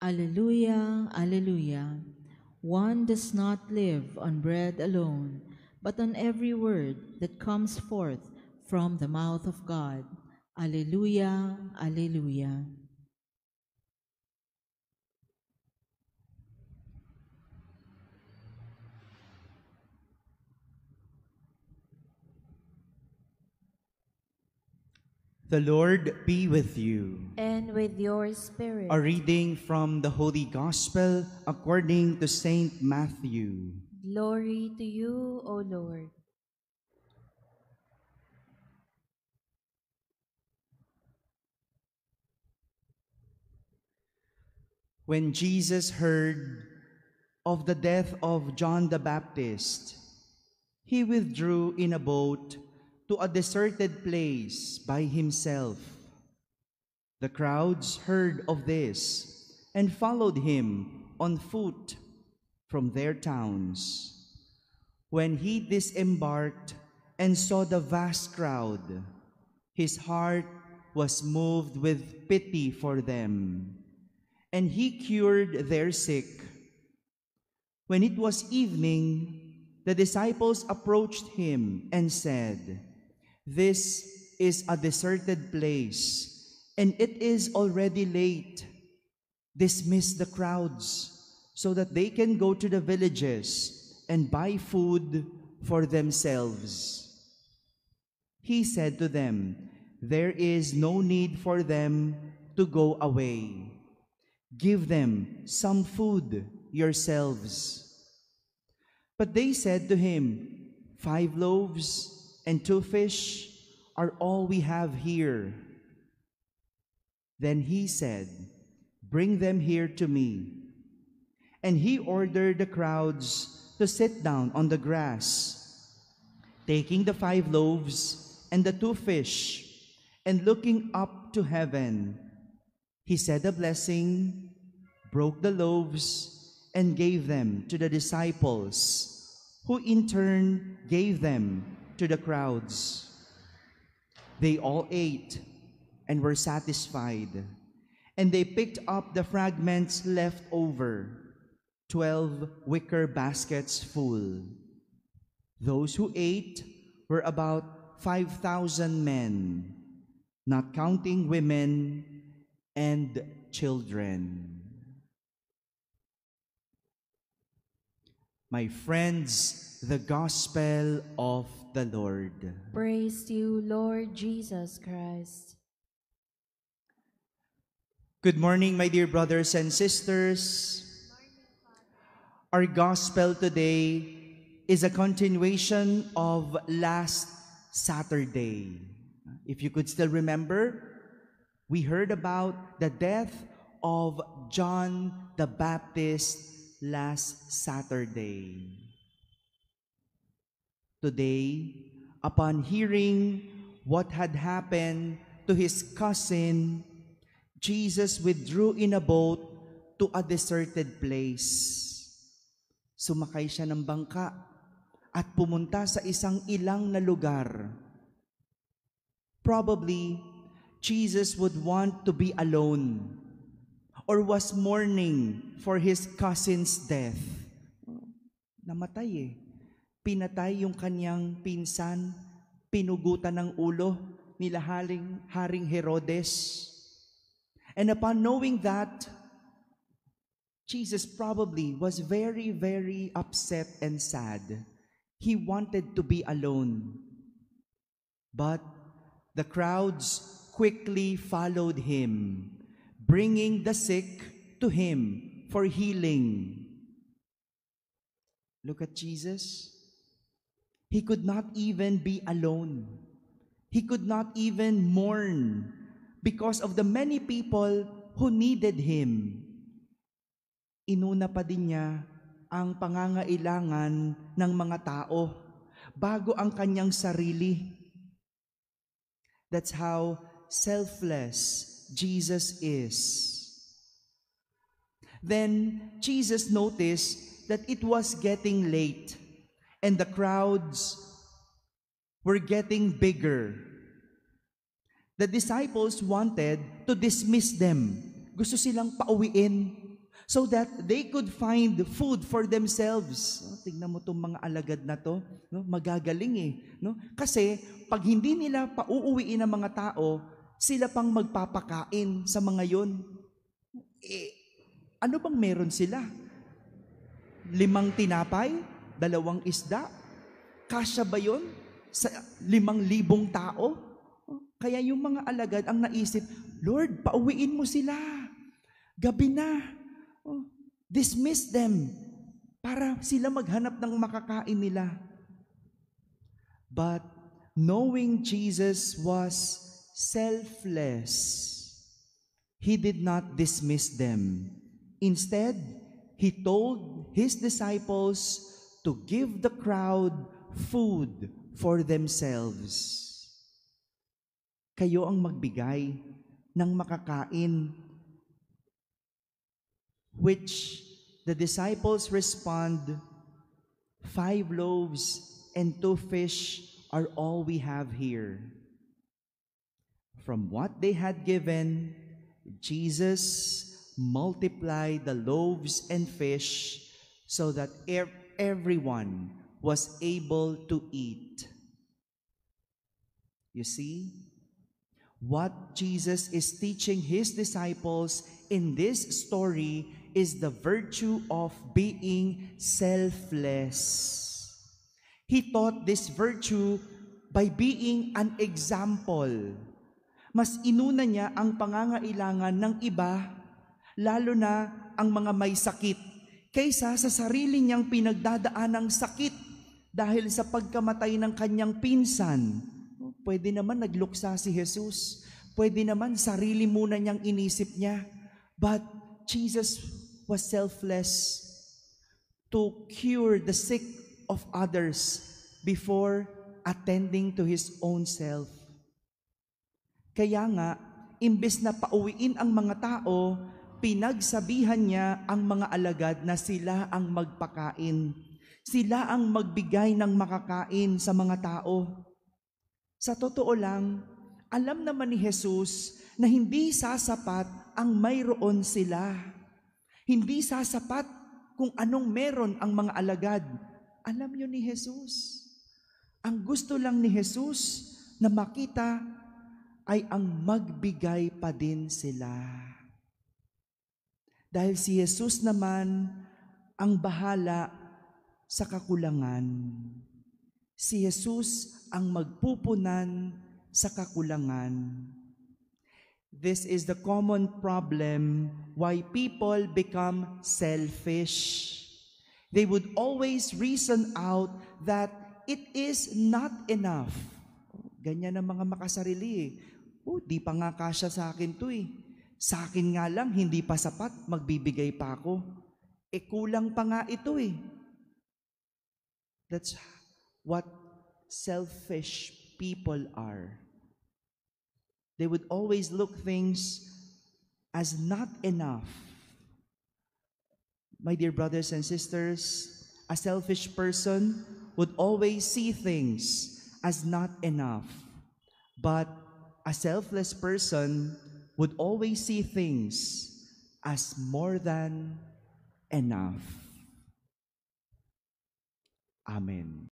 Alleluia, Alleluia. One does not live on bread alone, but on every word that comes forth from the mouth of God. Alleluia, Alleluia. The Lord be with you. And with your spirit. A reading from the Holy Gospel according to St. Matthew. Glory to you, O Lord. When Jesus heard of the death of John the Baptist, he withdrew in a boat to a deserted place by himself. The crowds heard of this and followed him on foot from their towns. When he disembarked and saw the vast crowd, his heart was moved with pity for them, and he cured their sick. When it was evening, the disciples approached him and said, this is a deserted place, and it is already late. Dismiss the crowds so that they can go to the villages and buy food for themselves. He said to them, There is no need for them to go away. Give them some food yourselves. But they said to him, Five loaves and two fish are all we have here. Then he said, Bring them here to me. And he ordered the crowds to sit down on the grass. Taking the five loaves and the two fish, and looking up to heaven, he said a blessing, broke the loaves, and gave them to the disciples, who in turn gave them to the crowds. They all ate and were satisfied, and they picked up the fragments left over, twelve wicker baskets full. Those who ate were about 5,000 men, not counting women and children. My friends, the gospel of the Lord. Praise to you, Lord Jesus Christ. Good morning, my dear brothers and sisters. Our gospel today is a continuation of last Saturday. If you could still remember, we heard about the death of John the Baptist last Saturday. Today, upon hearing what had happened to his cousin, Jesus withdrew in a boat to a deserted place. Sumakay siya ng bangka at pumunta sa isang ilang na lugar. Probably, Jesus would want to be alone or was mourning for his cousin's death. Namatay eh. Pinatay yung kanyang pinsan, pinugutan ng ulo nila Haring, Haring Herodes. And upon knowing that, Jesus probably was very, very upset and sad. He wanted to be alone. But the crowds quickly followed him bringing the sick to him for healing. Look at Jesus. He could not even be alone. He could not even mourn because of the many people who needed him. Inuna pa din niya ang pangangailangan ng mga tao bago ang kanyang sarili. That's how selfless Jesus is. Then Jesus noticed that it was getting late and the crowds were getting bigger. The disciples wanted to dismiss them. Gusto silang pauwiin so that they could find food for themselves. Oh, tingnan mo tong mga alagad na to, no? magagaling eh. No? Kasi pag hindi nila pauuwiin ang mga tao, sila pang magpapakain sa mga yon. Eh, ano bang meron sila? Limang tinapay? Dalawang isda? Kasya ba yon sa limang libong tao? Kaya yung mga alagad ang naisip, Lord, pauwiin mo sila. Gabi na. Oh, dismiss them para sila maghanap ng makakain nila. But knowing Jesus was selfless. He did not dismiss them. Instead, he told his disciples to give the crowd food for themselves. Kayo ang magbigay ng makakain which the disciples respond, Five loaves and two fish are all we have here. From what they had given, Jesus multiplied the loaves and fish so that er everyone was able to eat. You see, what Jesus is teaching his disciples in this story is the virtue of being selfless. He taught this virtue by being an example. mas inuna niya ang pangangailangan ng iba, lalo na ang mga may sakit, kaysa sa sarili niyang pinagdadaan ng sakit dahil sa pagkamatay ng kanyang pinsan. Pwede naman nagluksa si Jesus. Pwede naman sarili muna niyang inisip niya. But Jesus was selfless to cure the sick of others before attending to his own self. Kaya nga, imbes na pauwiin ang mga tao, pinagsabihan niya ang mga alagad na sila ang magpakain. Sila ang magbigay ng makakain sa mga tao. Sa totoo lang, alam naman ni Jesus na hindi sasapat ang mayroon sila. Hindi sasapat kung anong meron ang mga alagad. Alam yun ni Jesus. Ang gusto lang ni Jesus na makita ay ang magbigay pa din sila. Dahil si Jesus naman ang bahala sa kakulangan. Si Jesus ang magpupunan sa kakulangan. This is the common problem why people become selfish. They would always reason out that it is not enough. Ganyan ang mga makasarili. Oh, di pa nga kasya sa akin to eh. Sa akin nga lang, hindi pa sapat, magbibigay pa ako. E kulang pa nga ito eh. That's what selfish people are. They would always look things as not enough. My dear brothers and sisters, a selfish person would always see things as not enough. But A selfless person would always see things as more than enough. Amen.